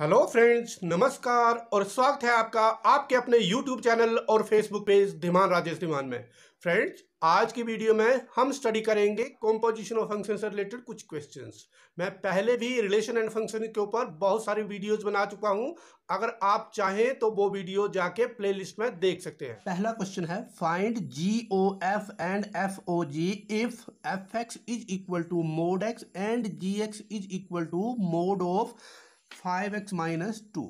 hello friends नमस्कार और स्वागत है आपका आपके अपने यूट्यूब चैनल और फेसबुक पेज धीमान राजेश धीमान में फ्रेंड्स आज की वीडियो में हम स्टडी करेंगे कॉम्पोजिशन ऑफ फंक्शन से रिलेटेड कुछ क्वेश्चंस मैं पहले भी रिलेशन एंड फंक्शन के ऊपर बहुत सारी वीडियोस बना चुका हूं अगर आप चाहें तो वो वीडियो जाके प्ले में देख सकते हैं पहला क्वेश्चन है find g o f and f o g if f x is equal to mod x and g x is equal to mod of five x minus two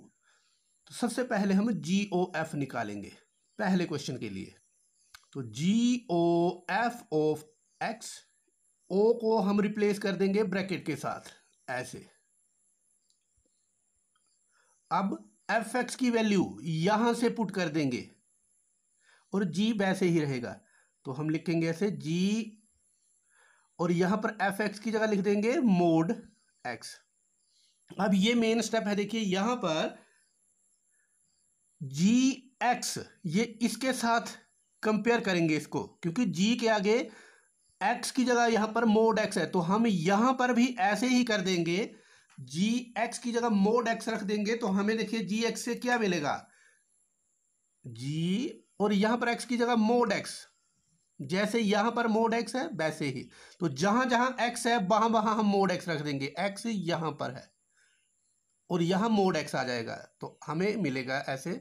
तो सबसे पहले हम जी ओ एफ निकालेंगे पहले question के लिए तो g o f of x o को हम रिप्लेस कर देंगे ब्रैकेट के साथ ऐसे अब एफ एक्स की वैल्यू यहां से पुट कर देंगे और जी वैसे ही रहेगा तो हम लिखेंगे ऐसे जी और यहां पर एफ एक्स की जगह लिख देंगे मोड एक्स अब ये मेन स्टेप है देखिए यहां पर जी एक्स ये इसके साथ कंपेयर करेंगे इसको क्योंकि जी के आगे एक्स की जगह यहां पर मोड एक्स है तो हम यहां पर भी ऐसे ही कर देंगे जी एक्स की जगह मोड एक्स रख देंगे तो हमें देखिए जी एक्स से क्या मिलेगा जी और यहां पर एक्स की जगह मोड एक्स जैसे यहां पर मोड एक्स है वैसे ही तो जहां जहां एक्स है वहां वहां हम मोड एक्स रख देंगे एक्स यहां पर है और यहाँ मोड एक्स आ जाएगा तो हमें मिलेगा ऐसे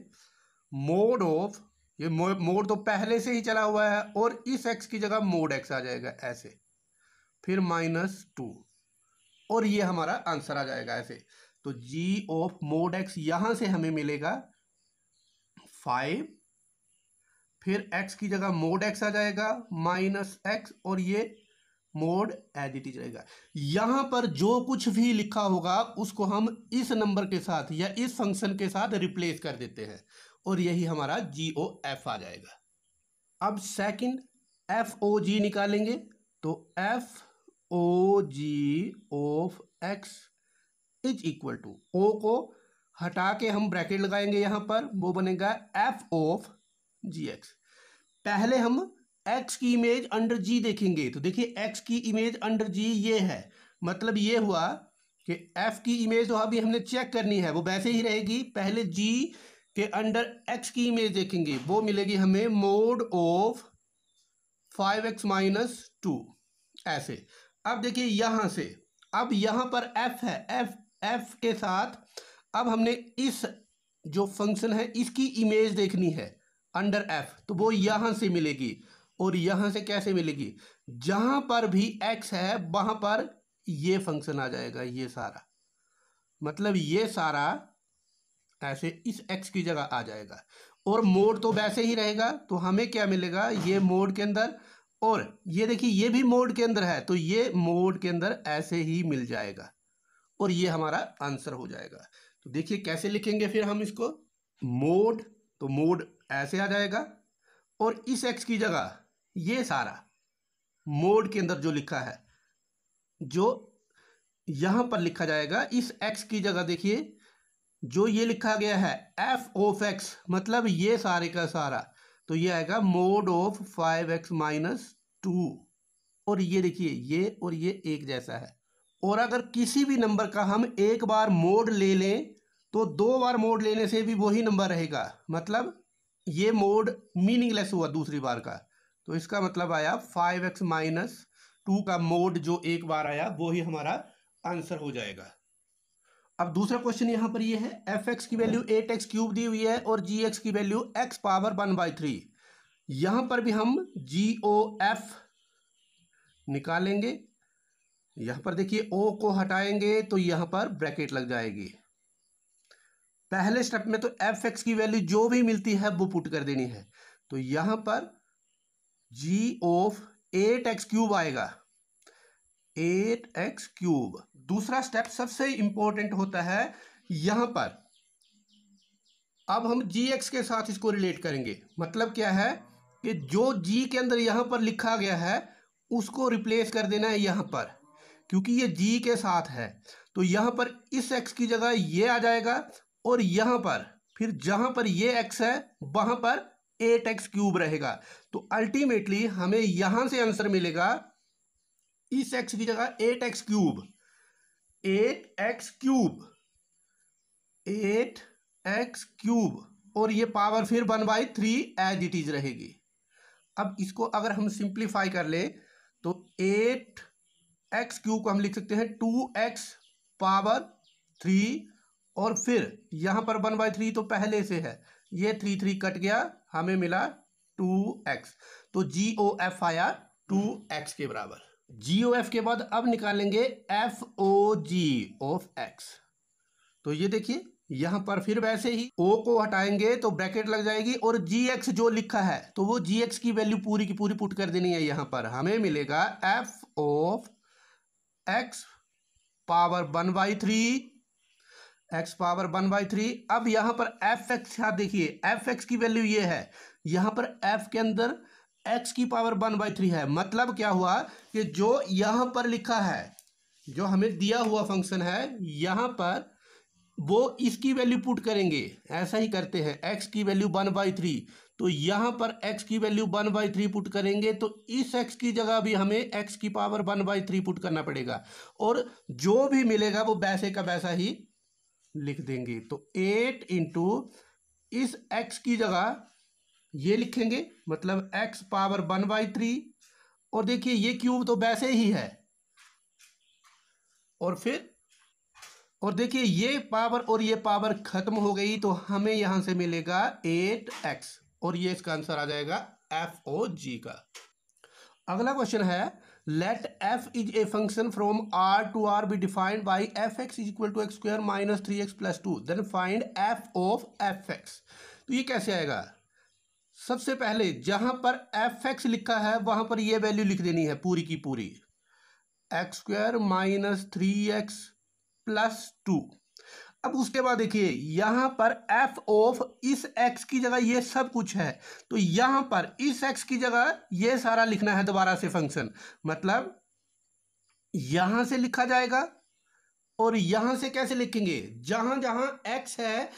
मोड ऑफ ये मोड तो पहले से ही चला हुआ है और इस एक्स की जगह मोड एक्स आ जाएगा ऐसे फिर माइनस टू और ये हमारा आंसर आ जाएगा ऐसे तो जी ऑफ मोड एक्स यहाँ से हमें मिलेगा फाइव फिर एक्स की जगह मोड एक्स आ जाएगा माइनस एक्स और ये मोड एज रहेगा पर जो कुछ भी लिखा होगा उसको हम इस नंबर के साथ या इस फंक्शन के साथ रिप्लेस कर देते हैं और यही हमारा जी ओ एफ आ जाएगा अब सेकंड एफ ओ जी निकालेंगे तो f o g of x is equal to o को हटा के हम ब्रैकेट लगाएंगे यहां पर वो बनेगा एफ ऑफ जी एक्स पहले हम एक्स की इमेज अंडर जी देखेंगे तो देखिए एक्स की इमेज अंडर जी ये है मतलब ये हुआ कि एफ की इमेज तो अभी हमने चेक करनी है वो वैसे ही रहेगी पहले जी के अंडर एक्स की इमेज देखेंगे वो मिलेगी हमें mod of five x minus two ऐसे अब देखिए यहां से अब यहां पर एफ है एफ एफ के साथ अब हमने इस जो फंक्शन है इसकी इमेज देखनी है अंडर एफ तो वो यहां से मिलेगी और यहां से कैसे मिलेगी जहां पर भी एक्स है वहां पर ये फंक्शन आ जाएगा ये सारा मतलब ये सारा ऐसे इस एक्स की जगह आ जाएगा और मोड तो वैसे ही रहेगा तो हमें क्या मिलेगा ये मोड के अंदर और ये देखिए ये भी मोड के अंदर है तो ये मोड के अंदर ऐसे ही मिल जाएगा और ये हमारा आंसर हो जाएगा तो देखिए कैसे लिखेंगे फिर हम इसको मोड तो मोड ऐसे आ जाएगा और इस एक्स की जगह ये सारा मोड के अंदर जो लिखा है जो यहां पर लिखा जाएगा इस एक्स की जगह देखिए जो ये लिखा गया है एफ ऑफ एक्स मतलब ये सारे का सारा तो ये आएगा mod of five x minus two और ये देखिए ये और ये एक जैसा है और अगर किसी भी नंबर का हम एक बार मोड ले लें तो दो बार मोड लेने से भी वही नंबर रहेगा मतलब ये मोड मीनिंगलेस हुआ दूसरी बार का तो इसका मतलब आया फाइव एक्स माइनस टू का मोड जो एक बार आया वो ही हमारा आंसर हो जाएगा अब दूसरा क्वेश्चन यहां पर ये है एफ एक्स की वैल्यू एट एक्स क्यूब दी हुई है और जी एक्स की value x power one by three यहां पर भी हम जी ओ एफ निकालेंगे यहां पर देखिए ओ को हटाएंगे तो यहां पर ब्रैकेट लग जाएगी पहले स्टेप में तो एफ एक्स की वैल्यू जो भी मिलती है वो पुट कर देनी है तो यहां पर g of at x cube आएगा एट एक्स क्यूब दूसरा स्टेप सबसे इंपॉर्टेंट होता है यहां पर अब हम जी एक्स के साथ इसको रिलेट करेंगे मतलब क्या है कि जो जी के अंदर यहां पर लिखा गया है उसको रिप्लेस कर देना है यहां पर क्योंकि ये जी के साथ है तो यहां पर इस एक्स की जगह ये आ जाएगा और यहां पर फिर जहां पर ये एक्स है वहां पर एट एक्स क्यूब रहेगा तो अल्टीमेटली हमें यहां से आंसर मिलेगा इस एक्स की जगह at x cube at x cube at x cube और ये पावर फिर one by three as it is रहेगी अब इसको अगर हम सिंप्लीफाई कर ले तो एट एक्स क्यूब को हम लिख सकते हैं टू एक्स पावर थ्री और फिर यहां पर वन बाई थ्री तो पहले से है ये थ्री थ्री कट गया हमें मिला टू एक्स तो जी ओ एफ आया टू एक्स के बराबर जी ओ एफ के बाद अब निकालेंगे f o g of x तो ये देखिए यहां पर फिर वैसे ही ओ को हटाएंगे तो ब्रैकेट लग जाएगी और जी एक्स जो लिखा है तो वो जी एक्स की वैल्यू पूरी की पूरी पुट कर देनी है यहां पर हमें मिलेगा f of x power one by three x power one by three अब यहाँ पर एफ एक्स का देखिए एफ एक्स की वैल्यू ये है यहाँ पर एफ के अंदर एक्स की पावर वन बाई थ्री है मतलब क्या हुआ कि जो यहाँ पर लिखा है जो हमें दिया हुआ फंक्शन है यहाँ पर वो इसकी वैल्यू पुट करेंगे ऐसा ही करते हैं एक्स की वैल्यू वन बाई थ्री तो यहाँ पर एक्स की value one by three put करेंगे तो इस एक्स की जगह भी हमें एक्स की power one by three put करना पड़ेगा और जो भी मिलेगा वो वैसे का वैसा ही लिख देंगे तो एट इंटू इस एक्स की जगह ये लिखेंगे मतलब x power one by three और देखिए ये क्यूब तो वैसे ही है और फिर और देखिए ये पावर और ये पावर खत्म हो गई तो हमें यहां से मिलेगा एट एक्स और ये इसका आंसर आ जाएगा एफ ओ जी का अगला क्वेश्चन है let f is a function from R to R be defined by f x is equal to x square minus three x plus two then find f of f x तो ये कैसे आएगा सबसे पहले जहां पर F x लिखा है वहां पर ये वैल्यू लिख देनी है पूरी की पूरी x square minus three x plus two अब उसके बाद देखिए यहाँ पर एफ ऑफ इस एक्स की जगह ये सब कुछ है तो यहाँ पर इस एक्स की जगह ये सारा लिखना है दोबारा से फंक्शन मतलब यहाँ से लिखा जाएगा और यहाँ से कैसे लिखेंगे जहाँ जहाँ x है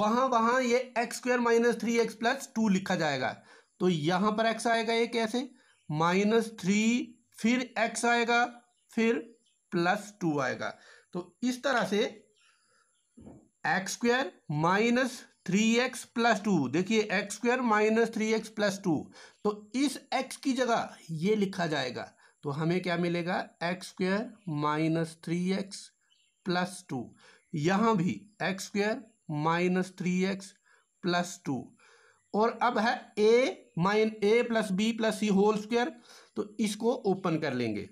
वहाँ वहाँ ये x square minus three x plus two लिखा जाएगा तो यहाँ पर x आएगा ये कैसे माइनस थ्री फिर x आएगा फिर प्लस टू आएगा तो इस तरह से x square minus three x plus two देखिए x square minus three x plus two तो इस एक्स की जगह ये लिखा जाएगा तो हमें क्या मिलेगा x square minus three x plus two यहाँ भी x square minus three x plus two और अब है ए माइन a plus b plus c whole square तो इसको ओपन कर लेंगे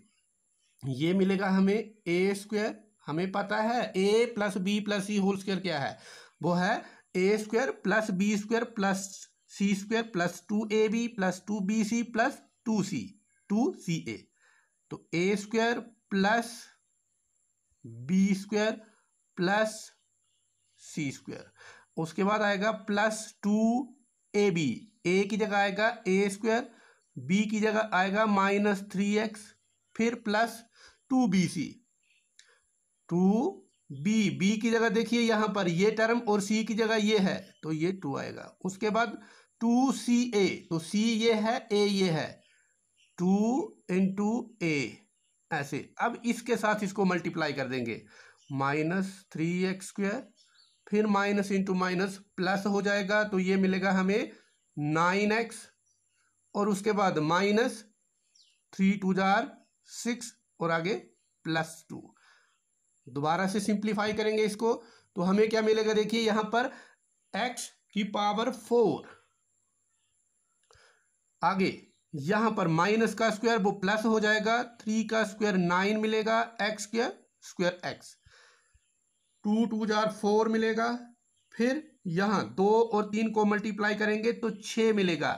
ये मिलेगा हमें ए स्क्वायर हमें पता है a plus b plus c whole square क्या है वो है a square plus b square plus c square plus two a b plus two b c plus two c two c a तो a square plus b square plus c square उसके बाद आएगा plus two a b a की जगह आएगा a square b की जगह आएगा माइनस थ्री एक्स फिर प्लस टू बी सी टू बी बी की जगह देखिए यहाँ पर ये टर्म और सी की जगह ये है तो ये टू आएगा उसके बाद टू सी ए तो सी ये है ए ये है टू इंटू ए ऐसे अब इसके साथ इसको मल्टीप्लाई कर देंगे माइनस थ्री एक्स स्क्वेयर फिर माइनस इंटू माइनस प्लस हो जाएगा तो ये मिलेगा हमें नाइन एक्स और उसके बाद माइनस थ्री टू जार सिक्स और आगे प्लस टू दोबारा से सिंप्लीफाई करेंगे इसको तो हमें क्या मिलेगा देखिए यहां पर एक्स की पावर फोर आगे यहां पर माइनस का स्क्वायर वो प्लस हो जाएगा थ्री का स्क्वायर नाइन मिलेगा एक्स के स्क्वायर एक्स टू टू जार फोर मिलेगा फिर यहां दो और तीन को मल्टीप्लाई करेंगे तो छ मिलेगा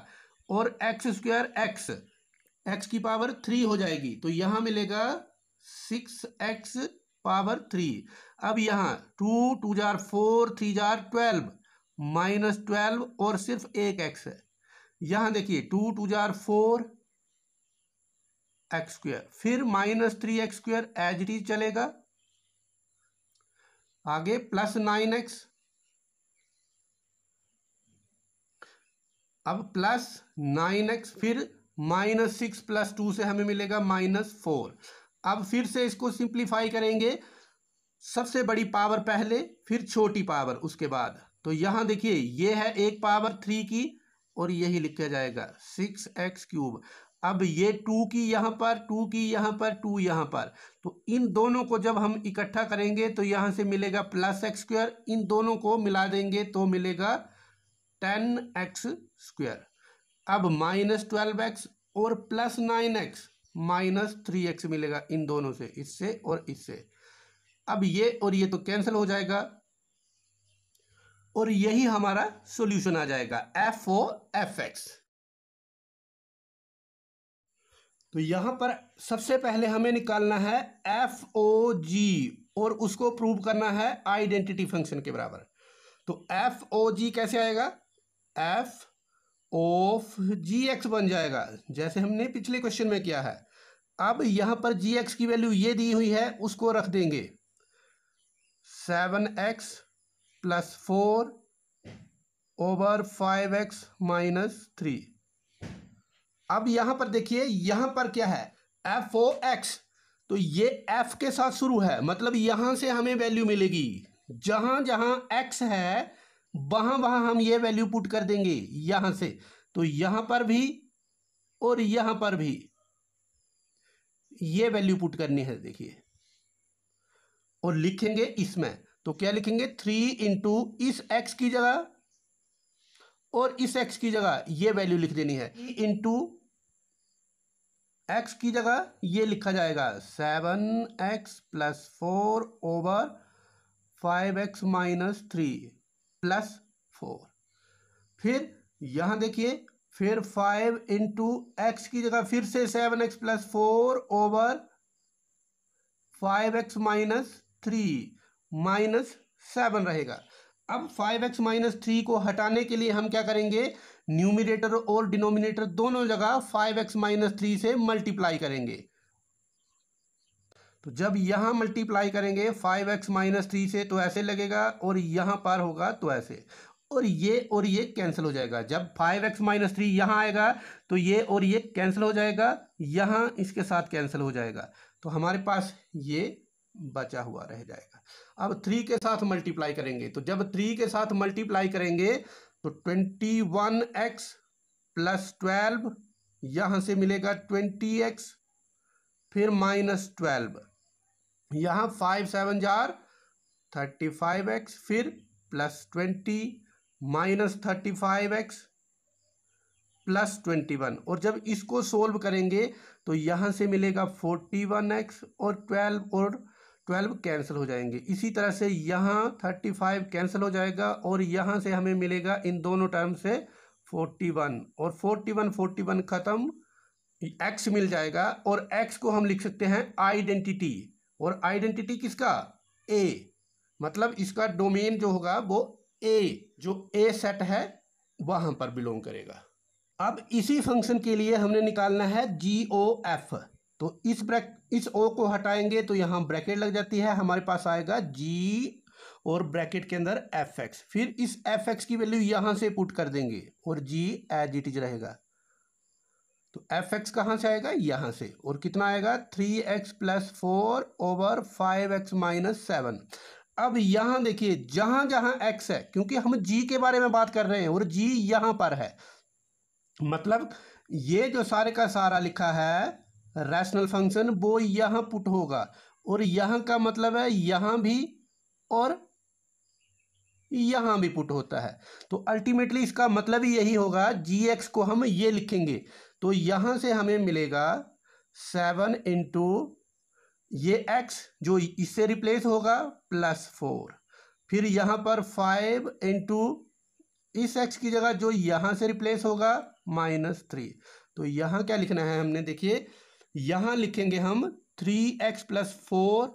और एक्स स्क्वायर एक्स एक्स की पावर थ्री हो जाएगी तो यहां मिलेगा सिक्स एक्स पावर थ्री अब यहाँ टू टू जार फोर थ्री जार ट्वेल्व माइनस ट्वेल्व और सिर्फ एक एक्स है यहाँ देखिए टू टू जार फोर एक्स स्क्वेयर फिर minus three x square H D चलेगा आगे प्लस नाइन एक्स अब प्लस नाइन एक्स फिर माइनस सिक्स प्लस टू से हमें मिलेगा माइनस फोर अब फिर से इसको सिंप्लीफाई करेंगे सबसे बड़ी पावर पहले फिर छोटी पावर उसके बाद तो यहाँ देखिए ये है एक पावर थ्री की और यही लिखा जाएगा सिक्स एक्स क्यूब अब ये टू की यहाँ पर टू की यहाँ पर टू यहाँ पर तो इन दोनों को जब हम इकट्ठा करेंगे तो यहाँ से मिलेगा प्लस एक्स स्क्वायर इन दोनों को मिला देंगे तो मिलेगा टेन एक्स स्क्वायर अब माइनस ट्वेल्व एक्स और plus nine x minus three x मिलेगा इन दोनों से इससे और इससे अब ये और ये तो कैंसिल हो जाएगा और यही हमारा सॉल्यूशन आ जाएगा एफ ओ एफ एक्स तो यहां पर सबसे पहले हमें निकालना है एफ ओ जी और उसको प्रूव करना है आइडेंटिटी फंक्शन के बराबर तो एफ ओ जी कैसे आएगा एफ ऑफ जी एक्स बन जाएगा जैसे हमने पिछले क्वेश्चन में किया है अब यहां पर जी एक्स की वैल्यू ये दी हुई है उसको रख देंगे seven x plus four over five x minus three अब यहां पर देखिए यहां पर क्या है एफ ओ एक्स तो ये एफ के साथ शुरू है मतलब यहां से हमें वैल्यू मिलेगी जहां जहां एक्स है वहां वहां हम ये वैल्यू पुट कर देंगे यहां से तो यहां पर भी और यहां पर भी ये वैल्यू पुट करनी है देखिए और लिखेंगे इसमें तो क्या लिखेंगे थ्री इंटू इस एक्स की जगह और इस एक्स की जगह ये वैल्यू लिख देनी है इंटू एक्स की जगह ये लिखा जाएगा seven x plus four over five x minus three plus four फिर यहाँ देखिए फिर फाइव इंटू एक्स की जगह फिर से seven x plus four over five x minus three minus seven रहेगा अब फाइव एक्स माइनस थ्री को हटाने के लिए हम क्या करेंगे न्यूमिनेटर और डिनोमिनेटर दोनों जगह फाइव एक्स माइनस थ्री से मल्टीप्लाई करेंगे तो जब यहाँ मल्टीप्लाई करेंगे फाइव एक्स माइनस थ्री से तो ऐसे लगेगा और यहाँ पर होगा तो ऐसे और ये और ये कैंसिल हो जाएगा जब फाइव एक्स माइनस थ्री यहाँ आएगा तो ये और ये कैंसिल हो जाएगा यहाँ इसके साथ कैंसिल हो जाएगा तो हमारे पास ये बचा हुआ रह जाएगा अब थ्री के साथ मल्टीप्लाई करेंगे तो जब थ्री के साथ मल्टीप्लाई करेंगे तो twenty one x plus twelve यहाँ से मिलेगा ट्वेंटी एक्स फिर माइनस ट्वेल्व यहाँ फाइव सेवन जार थर्टी फाइव एक्स फिर plus twenty minus thirty five x plus twenty one और जब इसको सोल्व करेंगे तो यहाँ से मिलेगा फोर्टी वन एक्स और ट्वेल्व और ट्वेल्व कैंसिल हो जाएंगे इसी तरह से यहाँ थर्टी फाइव कैंसिल हो जाएगा और यहाँ से हमें मिलेगा इन दोनों टर्म से फोर्टी वन और फोर्टी वन फोर्टी वन ख़त्म एक्स मिल जाएगा और एक्स को हम लिख सकते हैं आइडेंटिटी और आइडेंटिटी किसका ए मतलब इसका डोमेन जो होगा वो ए जो ए सेट है वहां पर बिलोंग करेगा अब इसी फंक्शन के लिए हमने निकालना है जी ओ एफ तो इस ब्रैक इस ओ को हटाएंगे तो यहाँ ब्रैकेट लग जाती है हमारे पास आएगा जी और ब्रैकेट के अंदर एफ एक्स फिर इस एफ एक्स की वैल्यू यहां से पुट कर देंगे और जी एज इट इज रहेगा तो एफ एक्स कहाँ से आएगा यहाँ से और कितना आएगा three x plus four over five x minus seven अब यहाँ देखिए जहाँ जहाँ एक्स है क्योंकि हम जी के बारे में बात कर रहे हैं और जी यहाँ पर है मतलब ये जो सारे का सारा लिखा है रैशनल फंक्शन वो यहाँ पुट होगा और यहाँ का मतलब है यहाँ भी और यहाँ भी पुट होता है तो अल्टीमेटली इसका मतलब ही यही होगा जी एक्स को हम ये लिखेंगे तो यहाँ से हमें मिलेगा सेवन इंटू ये एक्स जो इससे रिप्लेस होगा प्लस फोर फिर यहाँ पर फाइव इंटू इस एक्स की जगह जो यहाँ से रिप्लेस होगा माइनस थ्री तो यहाँ क्या लिखना है हमने देखिए यहाँ लिखेंगे हम three x plus four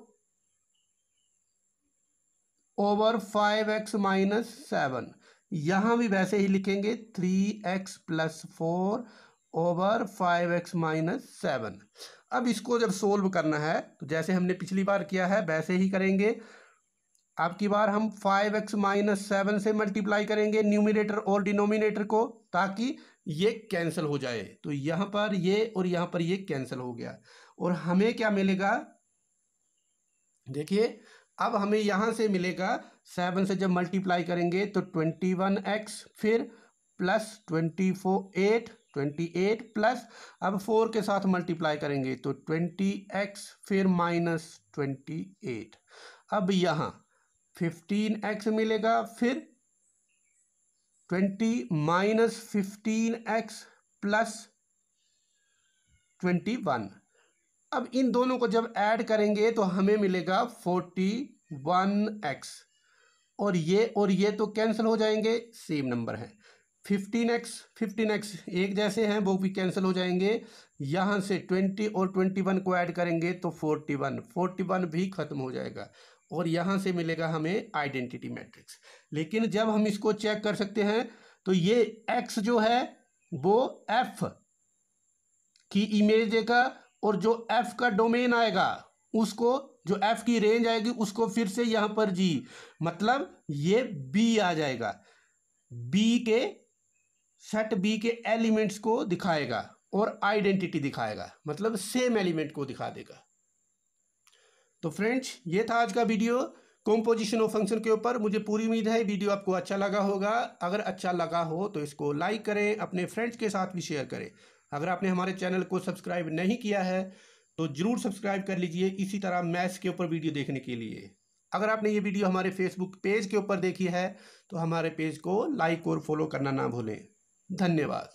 over five x minus seven यहाँ भी वैसे ही लिखेंगे three x plus four over five x minus seven अब इसको जब सोल्व करना है तो जैसे हमने पिछली बार किया है वैसे ही करेंगे अब की बार हम फाइव एक्स माइनस सेवन से मल्टीप्लाई करेंगे न्यूमिनेटर और डिनोमिनेटर को ताकि ये कैंसिल हो जाए तो यहाँ पर ये और यहाँ पर ये कैंसिल हो गया और हमें क्या मिलेगा देखिए अब हमें यहाँ से मिलेगा सेवन से जब मल्टीप्लाई करेंगे तो ट्वेंटी वन एक्स फिर plus twenty four eight twenty eight plus अब फोर के साथ मल्टीप्लाई करेंगे तो ट्वेंटी एक्स फिर माइनस ट्वेंटी एट अब यहाँ फिफ्टीन एक्स मिलेगा फिर twenty minus fifteen x plus twenty one अब इन दोनों को जब ऐड करेंगे तो हमें मिलेगा फोर्टी वन एक्स और ये और ये तो कैंसिल हो जाएंगे सेम नंबर है फिफ्टीन एक्स फिफ्टीन एक्स एक जैसे हैं वो भी कैंसिल हो जाएंगे यहाँ से ट्वेंटी और ट्वेंटी वन को ऐड करेंगे तो फोर्टी वन फोर्टी वन भी खत्म हो जाएगा और यहाँ से मिलेगा हमें आइडेंटिटी मैट्रिक्स लेकिन जब हम इसको चेक कर सकते हैं तो ये एक्स जो है वो एफ की इमेज देगा और जो एफ का डोमेन आएगा उसको जो एफ की रेंज आएगी उसको फिर से यहाँ पर जी मतलब ये बी आ जाएगा बी के सेट बी के एलिमेंट्स को दिखाएगा और आइडेंटिटी दिखाएगा मतलब सेम एलिमेंट को दिखा देगा तो फ्रेंड्स ये था आज का वीडियो कॉम्पोजिशन ऑफ फंक्शन के ऊपर मुझे पूरी उम्मीद है वीडियो आपको अच्छा लगा होगा अगर अच्छा लगा हो तो इसको लाइक करें अपने फ्रेंड्स के साथ भी शेयर करें अगर आपने हमारे चैनल को सब्सक्राइब नहीं किया है तो ज़रूर सब्सक्राइब कर लीजिए इसी तरह मैथ्स के ऊपर वीडियो देखने के लिए अगर आपने ये वीडियो हमारे फेसबुक पेज के ऊपर देखी है तो हमारे पेज को लाइक और फॉलो करना ना भूलें धन्यवाद